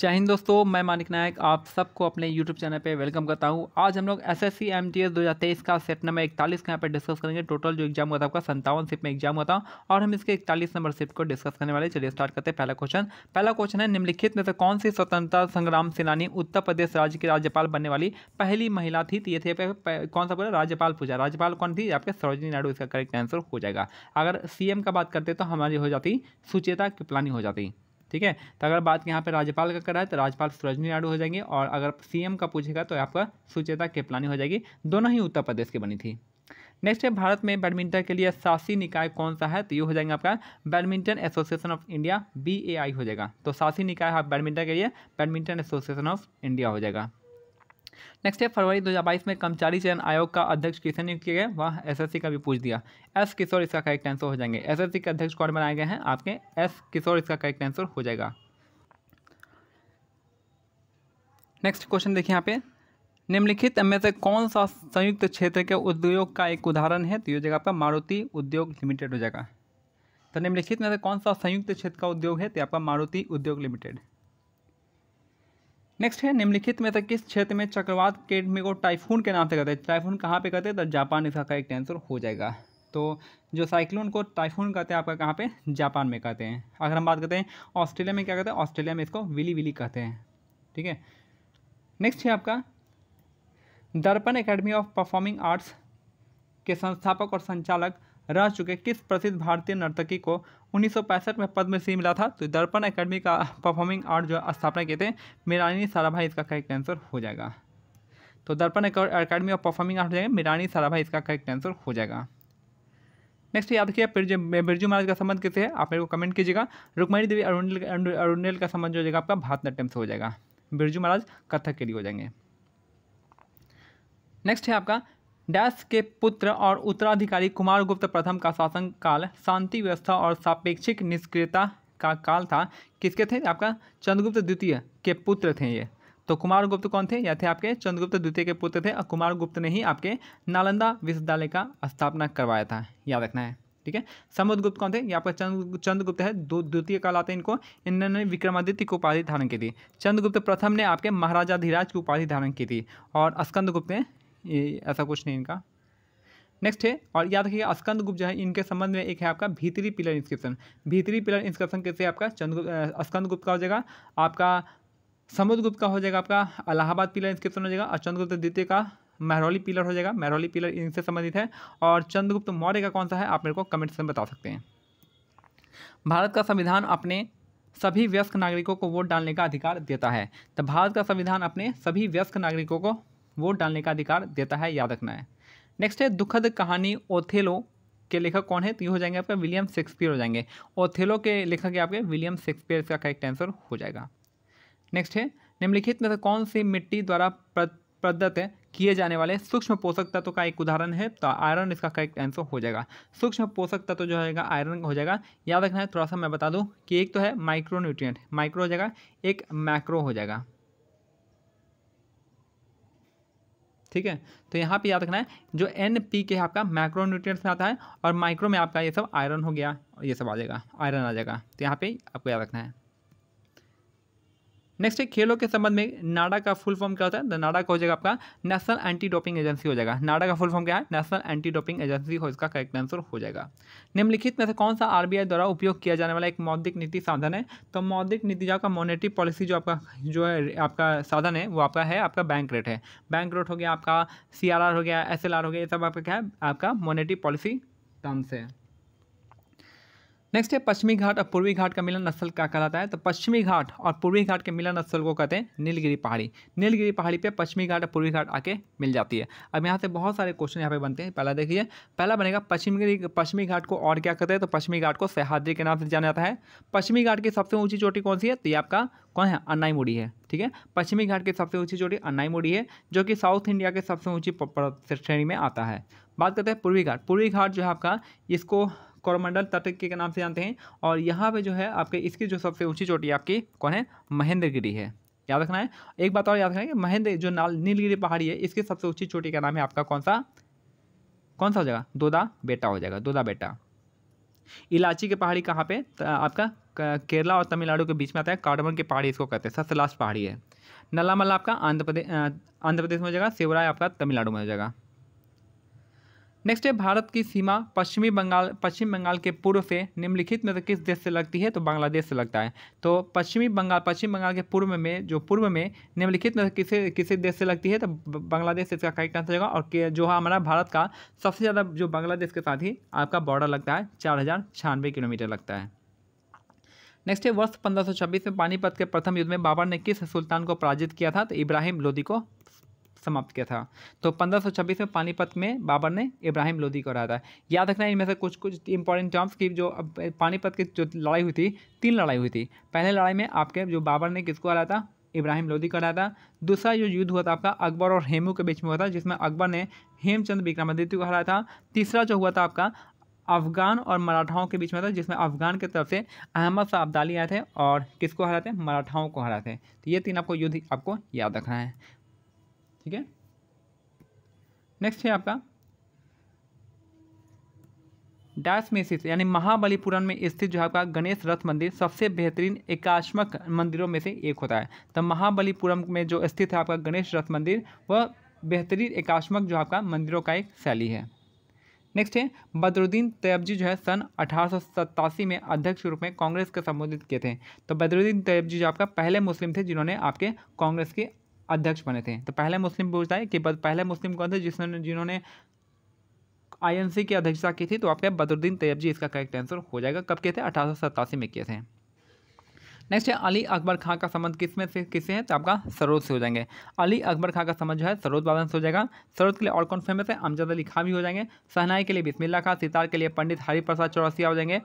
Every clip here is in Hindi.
जय हिंद दोस्तों मैं मानिक नायक आप सबको अपने YouTube चैनल पे वेलकम करता हूँ आज हम लोग S S C M T S दो हज़ार तेईस का सेट नंबर इकतालीस का यहाँ पे डिस्कस करेंगे टोटल जो एग्जाम हुआ था आपका संतावन सिप में एग्जाम हुआ था और हम इसके इकतालीस नंबर सिप को डिस्कस करने वाले चलिए स्टार्ट करते हैं पहला क्वेश्चन पहला क्वेश्चन है निम्नलिखित में से कौन सी स्वतंत्रता संग्राम सेनानी उत्तर प्रदेश राज्य की राज्यपाल बनने वाली पहली महिला थी तो ये थे कौन सा बोला राज्यपाल पूजा राज्यपाल कौन थी आपके सरोजनी नायडू इसका करेक्ट आंसर हो जाएगा अगर सी एम का बात करते तो हमारी हो जाती सुचेता कृपलानी हो जाती ठीक है तो अगर बात यहाँ पर राज्यपाल का करा है तो राज्यपाल सुरजनी नायडू हो जाएंगे और अगर सीएम का पूछेगा तो आपका सुचेता केपलानी हो जाएगी दोनों ही उत्तर प्रदेश की बनी थी नेक्स्ट है भारत में बैडमिंटन के लिए शासी निकाय कौन सा है तो ये हो जाएगा आपका badminton association of India B हो जाएगा तो शासी निकाय बैडमिंटन के लिए बैडमिंटन एसोसिएशन ऑफ इंडिया हो जाएगा नेक्स्ट है फरवरी 2022 में कर्मचारी चयन आयोग का अध्यक्ष किसे नियुक्त किया गया वह एसएससी का भी पूछ दिया एस किशोर इसका करेक्ट आंसर हो जाएंगे एसएससी के अध्यक्ष कौन बनाए गए हैं आपके एस किशोर इसका करेक्ट आंसर हो जाएगा नेक्स्ट क्वेश्चन देखिए यहाँ पे निम्नलिखित में से कौन सा संयुक्त क्षेत्र के उद्योग का एक उदाहरण है तो ये जगह आपका मारुति उद्योग लिमिटेड हो जाएगा तो निम्नलिखित में से कौन सा संयुक्त क्षेत्र का उद्योग है तो आपका मारुति उद्योग लिमिटेड नेक्स्ट है निम्नलिखित में से किस क्षेत्र में चक्रवात केडमी को टाइफून के नाम से कहते हैं टाइफून कहाँ पे कहते हैं तो जापान इसका करेक्ट आंसर हो जाएगा तो जो साइक्लोन को टाइफून कहते हैं आपका कहाँ पे जापान में कहते हैं अगर हम बात करते हैं ऑस्ट्रेलिया में क्या कहते हैं ऑस्ट्रेलिया में इसको विली विली कहते हैं ठीक है नेक्स्ट है आपका दर्पण अकेडमी ऑफ परफॉर्मिंग आर्ट्स के संस्थापक और संचालक रह चुके किस प्रसिद्ध भारतीय नर्तकी को उन्नीस में पद्मश्री मिला था तो दर्पण अकेडमी का परफॉर्मिंग आर्ट जो स्थापना किए थे मीरानी साराभाई इसका करेक्ट आंसर हो जाएगा तो दर्पण अकेडमी ऑफ परफॉर्मिंग आर्ट हो जाएगा मीरानी साराभाई इसका करेक्ट आंसर हो जाएगा नेक्स्ट याद किया बिरजू महाराज का संबंध कैसे है आप मेरे को कमेंट कीजिएगा रुकमणी देवी अरुणल अरुणल का संबंध जो हो जाएगा आपका भारतनाट्यम से हो जाएगा बिरजू महाराज कथक के लिए हो जाएंगे नेक्स्ट है आपका डैश के पुत्र और उत्तराधिकारी कुमार गुप्त प्रथम का शासनकाल शांति व्यवस्था और सापेक्षिक निष्क्रियता का काल था किसके थे आपका चंद्रगुप्त द्वितीय के पुत्र थे ये तो कुमार गुप्त कौन थे या थे आपके चंद्रगुप्त द्वितीय के पुत्र थे और कुमार गुप्त ने ही आपके नालंदा विश्वविद्यालय का स्थापना करवाया था याद रखना है ठीक है समुद्र गुप्त कौन थे ये आपका चंद्र चंद्रगुप्त है द्वितीय आते हैं इनको इन्होंने विक्रमादित्य की उपाधि धारण की थी चंद्रगुप्त प्रथम ने आपके महाराजाधिराज की उपाधि धारण की थी और स्कंदगुप्त ने ये ऐसा कुछ नहीं इनका नेक्स्ट है और याद रखिएगा स्कंद गुप्त जो है इनके संबंध में एक है आपका Bhitari pillar inscription Bhitari pillar inscription कैसे आपका चंद्रगुप्त स्कंद गुप्त का हो जाएगा आपका समुद्र गुप्त का हो जाएगा आपका अलाहाबाद पिलर इंस्क्रिप्शन हो जाएगा और चंद्रगुप्त द्वितीय का मेहरौली पिलर हो जाएगा मेहरौली पिलर इनसे संबंधित है और चंद्रगुप्त मौर्य का कौन सा है आप मेरे को कमेंट में बता सकते हैं भारत का संविधान अपने सभी व्यस्क नागरिकों को वोट डालने का अधिकार देता है तो भारत का संविधान अपने सभी व्यस्क नागरिकों को वोट डालने का अधिकार देता है याद रखना है नेक्स्ट है दुखद कहानी ओथेलो के लेखक कौन है तो ये हो जाएंगे आपका विलियम शेक्सपियर हो जाएंगे ओथेलो के लेखक के आपके विलियम शेक्सपियर इसका करेक्ट आंसर हो जाएगा नेक्स्ट है निम्नलिखित में से कौन सी मिट्टी द्वारा प्रदत्त किए जाने वाले सूक्ष्म पोषक तत्व का एक उदाहरण है तो आयरन इसका करेक्ट आंसर हो जाएगा सूक्ष्म पोषक तत्व जो होगा आयरन हो जाएगा याद रखना है थोड़ा सा मैं बता दूँ कि एक तो है माइक्रो न्यूट्रियट माइक्रो हो जाएगा एक मैक्रो हो जाएगा ठीक है तो यहाँ पे याद रखना है जो एन पी के आपका माइक्रो न्यूट्रिएंट्स में आता है और माइक्रो में आपका ये सब आयरन हो गया ये सब आ जाएगा आयरन आ जाएगा तो यहाँ पे आपको याद रखना है नेक्स्ट है खेलों के संबंध में नाडा का फुल फॉर्म क्या होता है नाडा का हो जाएगा आपका नेशनल एंटी डोपिंग एजेंसी हो जाएगा नाडा का फुल फॉर्म क्या है नेशनल एंटी डोपिंग एजेंसी हो इसका करेक्ट आंसर हो जाएगा निम्नलिखित में से कौन सा आरबीआई द्वारा उपयोग किया जाने वाला एक मौद्रिक नीति साधन है तो मौद्रिक नीति जो आपका मॉनिटरी पॉलिसी जो आपका जो है आपका साधन है वो आपका है आपका बैंक रेट है बैंक रेट हो गया आपका सी हो गया एस हो गया ये सब आपका क्या है आपका मॉनिटरी पॉलिसी टर्म्स है नेक्स्ट है पश्चिमी घाट और पूर्वी घाट का मिलन स्थल क्या कहलाता है तो पश्चिमी घाट और पूर्वी घाट के मिलन स्थल को कहते हैं नीलगिरी पहाड़ी नीलगिरी पहाड़ी पे पश्चिमी घाट और पूर्वी घाट आके मिल जाती है अब यहाँ से बहुत सारे क्वेश्चन यहाँ पे बनते हैं पहला देखिए पहला बनेगा पश्चिमी पश्चिमी घाट को और क्या कहते हैं तो पश्चिमी घाट को सहाद्री के नाम से जाना जाता है पश्चिमी घाट की सबसे ऊँची चोटी कौन सी है तो ये आपका कौन है अन्नाईमुड़ी है ठीक है पश्चिमी घाट की सबसे ऊँची चोटी अन्नाईमुड़ी है जो कि साउथ इंडिया के सबसे ऊँची श्रेणी में आता है बात करते हैं पूर्वी घाट पूर्वी घाट जो है आपका इसको कोरमंडल तट के नाम से जानते हैं और यहाँ पे जो है आपके इसकी जो सबसे ऊंची चोटी आपकी कौन है महेंद्रगिरी है याद रखना है एक बात और याद रखना है कि महेंद्र जो नाल नीलगिरी पहाड़ी है इसकी सबसे ऊंची चोटी का नाम है आपका कौन सा कौन सा हो जाएगा दोदा बेटा हो जाएगा दोदा बेटा इलाची की पहाड़ी कहाँ पे आपका केरला और तमिलनाडु के बीच में आता है कार्डमन की पहाड़ी इसको कहते हैं सबसे लास्ट पहाड़ी है नलामला आपका आंध्र प्रदेश आंध्र प्रदेश में हो जाएगा सेवराय आपका तमिलनाडु में हो जाएगा नेक्स्ट है भारत की सीमा पश्चिमी बंगाल पश्चिम बंगाल के पूर्व से निम्नलिखित में से किस देश से लगती है तो बांग्लादेश से लगता है तो पश्चिमी बंगाल पश्चिम बंगाल के पूर्व में जो पूर्व में निम्नलिखित में से किसी किसी देश से लगती है तो बांग्लादेश से इसका करेक्ट आंसर होगा और जो हमारा भारत का सबसे ज़्यादा जो बांग्लादेश के साथ ही आपका बॉर्डर लगता है चार किलोमीटर लगता है नेक्स्ट है वर्ष 1526 में पानीपत के प्रथम युद्ध में बाबर ने किस सुल्तान को पराजित किया था तो इब्राहिम लोदी को समाप्त किया था तो पंद्रह में पानीपत में बाबर ने इब्राहिम लोदी को हराया था याद रखना इनमें से कुछ कुछ इंपॉर्टेंट टर्म्स की जो पानीपत की जो लड़ाई हुई थी तीन लड़ाई हुई थी पहले लड़ाई में आपके जो बाबर ने किसको हराया था इब्राहिम लोदी हराया था दूसरा जो युद्ध हुआ था आपका अकबर और हेमू के बीच में हुआ था जिसमें अकबर ने हेमचंद विक्रमादित्य को हराया था तीसरा जो हुआ था आपका अफगान और मराठाओं के बीच में था जिसमें अफगान की तरफ से अहमद शाह अब्दाली आए थे और किसको हराते थे मराठाओं को हराए थे तो ये तीन आपको युद्ध आपको याद रखना है ठीक है नेक्स्ट है आपका डायसमेसिस यानी महाबलीपुरम में स्थित जो आपका गणेश रथ मंदिर सबसे बेहतरीन एकाश्मक मंदिरों में से एक होता है तो महाबलीपुरम में जो स्थित है आपका गणेश रथ मंदिर वह बेहतरीन एकाश्मक जो आपका मंदिरों का एक शैली है नेक्स्ट है बदरुद्दीन तैयबजी जो है सन अठारह में अध्यक्ष के रूप में कांग्रेस को संबोधित किए थे तो बदरुद्दीन तैयबजी जो आपका पहले मुस्लिम थे जिन्होंने आपके कांग्रेस के अध्यक्ष बने थे तो पहले मुस्लिम पूछता है कि पहले मुस्लिम कौन थे जिसने जिन्होंने आईएनसी की अध्यक्षता की थी तो आपके बदरुद्दीन तैयब जी इसका करेक्ट आंसर हो जाएगा कब किए थे अठारह में किए थे नेक्स्ट है अली अकबर खां का संबंध किस में से किससे है तो आपका सरोज से हो जाएंगे अली अकबर खां का संबंध जो है सरोज बादन से हो जाएगा सरोद के लिए और कौन फेमस है अमजद अली खां भी हो जाएंगे सहनाई के लिए बिस्मिल्ला खां सितार के लिए पंडित हरिप्रसाद चौरसिया हो जाएंगे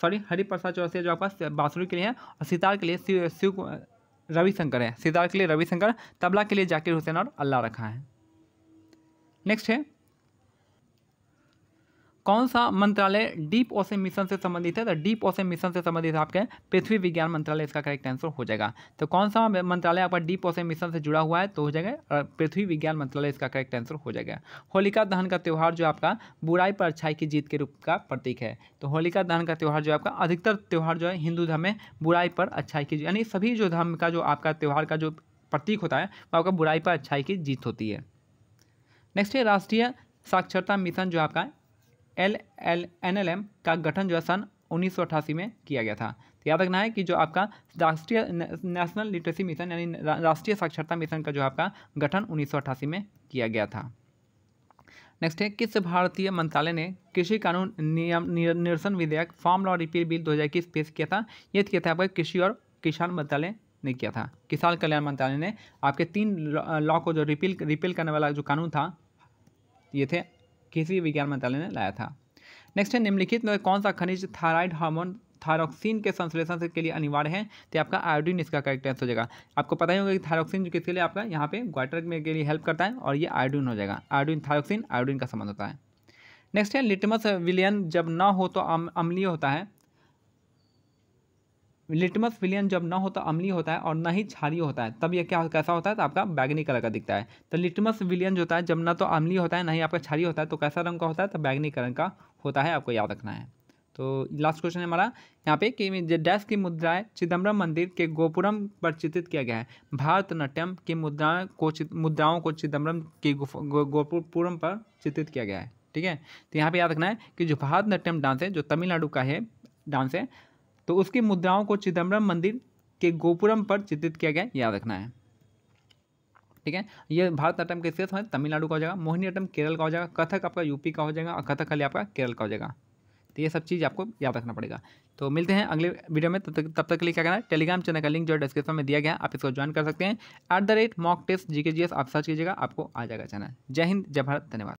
सॉरी हरिप्रसाद चौरसिया जो आपका बांसुरी के लिए हैं और सितार के लिए शिव रविशंकर है सितार के लिए रविशंकर तबला के लिए जाकिर हुसैन और अल्लाह रखा है नेक्स्ट है कौन सा मंत्रालय डीप ओसे मिशन से संबंधित है तो डीप ओसे मिशन से संबंधित आपके पृथ्वी विज्ञान मंत्रालय इसका करेक्ट आंसर हो जाएगा तो कौन सा मंत्रालय आपका डीप ओसे मिशन से जुड़ा हुआ है तो हो जाएगा पृथ्वी विज्ञान मंत्रालय इसका करेक्ट आंसर हो जाएगा होलिका दहन का त्यौहार जो आपका बुराई पर अच्छाई की जीत के रूप का प्रतीक है तो होलिका दहन का त्यौहार जो आपका अधिकतर त्यौहार जो है हिंदू धर्म में बुराई पर अच्छाई की यानी सभी जो धर्म का जो आपका त्यौहार का जो प्रतीक होता है वो आपका बुराई पर अच्छाई की जीत होती है नेक्स्ट है राष्ट्रीय साक्षरता मिशन जो आपका L L N L M का गठन जो है सन उन्नीस में किया गया था तो याद रखना है कि जो आपका राष्ट्रीय नेशनल लिटरेसी मिशन यानी राष्ट्रीय साक्षरता मिशन का जो आपका गठन उन्नीस में किया गया था नेक्स्ट है किस भारतीय मंत्रालय ने कृषि कानून नियम निरसन विधेयक फार्म लॉ रिपील बिल दो पेश किया था यह किया था आपका कृषि और किसान मंत्रालय ने किया था किसान कल्याण मंत्रालय ने आपके तीन लॉ को जो रिपील रिपील करने वाला जो कानून था ये थे कृषि विज्ञान मंत्रालय ने लाया था नेक्स्ट है निम्नलिखित में कौन सा खनिज थायराइड हार्मोन थायरॉक्सिन के संश्लेषण के लिए अनिवार्य है तो आपका आयोडीन इसका करेक्ट आंसर हो जाएगा आपको पता ही होगा कि थायरॉक्सिन किसके लिए आपका यहाँ पे ग्वाटर में के लिए हेल्प करता है और ये आयोडीन हो जाएगा आयोडीन थायरोक्सिन आयोडीन का संबंध होता है नेक्स्ट है लिटमस विलियन जब ना हो तो अम, अम्लीय होता है लिटमस विलियन जब ना होता तो अमली होता है और ना ही छारी होता है तब यह क्या कैसा होता है तो आपका बैगनी कलर का दिखता है तो लिटमस विलियन जो होता है जब ना तो अमली होता है ना ही आपका छारी होता है तो कैसा रंग का होता है तो बैगनी कलर का होता है आपको याद रखना है तो लास्ट क्वेश्चन है हमारा यहाँ पे कि डैश की मुद्राएं चिदम्बरम मंदिर के गोपुरम पर चित्रित किया गया है भारतनाट्यम की मुद्राएं को मुद्राओं को चिदम्बरम के गोपुरम पर चित्रित किया गया है ठीक है तो यहाँ पे याद रखना है कि जो भारतनाट्यम डांस है जो तमिलनाडु का है डांस है तो उसकी मुद्राओं को चिदम्बरम मंदिर के गोपुरम पर चित्रित किया गया याद रखना है ठीक है ये भारतनाट्यम के शेष है तमिलनाडु का हो जाएगा मोहिनी आटम केरल का हो जाएगा कथक आपका यूपी का हो जाएगा और कथक खाली आपका केरल का हो जाएगा तो ये सब चीज़ आपको याद रखना पड़ेगा तो मिलते हैं अगले वीडियो में तब तक तब तक के लिए क्या करना है टेलीग्राम चैनल का लिंक जो डिस्क्रिप्शन में दिया गया आप इसको ज्वाइन कर सकते हैं at the rate mock test GK G S आप सर्च कीजिएगा आपको आ जाएगा चैनल जय हिंद जय भारत धन्यवाद